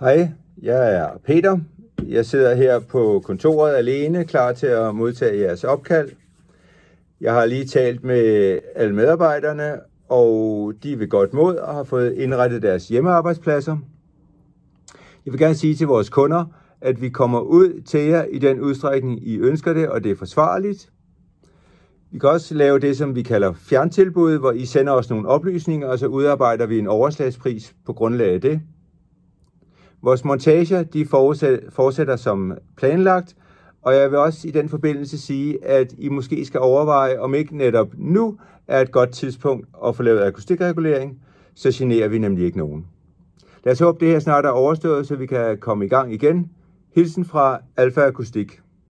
Hej, jeg er Peter. Jeg sidder her på kontoret alene, klar til at modtage jeres opkald. Jeg har lige talt med alle medarbejderne, og de vil godt mod og har fået indrettet deres hjemmearbejdspladser. Jeg vil gerne sige til vores kunder, at vi kommer ud til jer i den udstrækning, I ønsker det, og det er forsvarligt. Vi kan også lave det, som vi kalder fjerntilbud, hvor I sender os nogle oplysninger, og så udarbejder vi en overslagspris på grundlag af det. Vores montager de fortsætter som planlagt, og jeg vil også i den forbindelse sige, at I måske skal overveje, om ikke netop nu er et godt tidspunkt at få lavet akustikregulering, så generer vi nemlig ikke nogen. Lad os håbe, det her snart er overstået, så vi kan komme i gang igen. Hilsen fra Alfa Akustik.